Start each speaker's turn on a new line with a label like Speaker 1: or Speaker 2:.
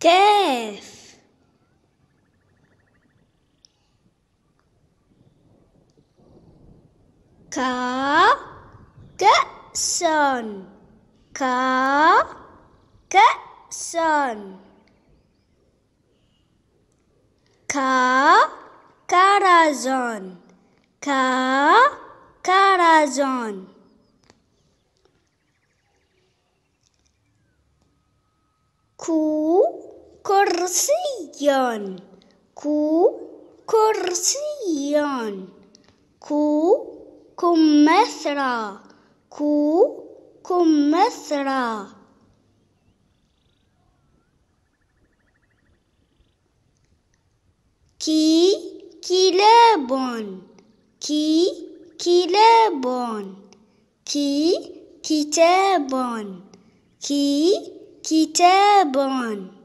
Speaker 1: death.
Speaker 2: Carson, Karazon. Carazon, Karazon.
Speaker 3: Cool. كرسي كو
Speaker 4: كرسي كو كمثرى كو كمثرى
Speaker 5: كي كلاب كي كلاب كي كتاب كي كتاب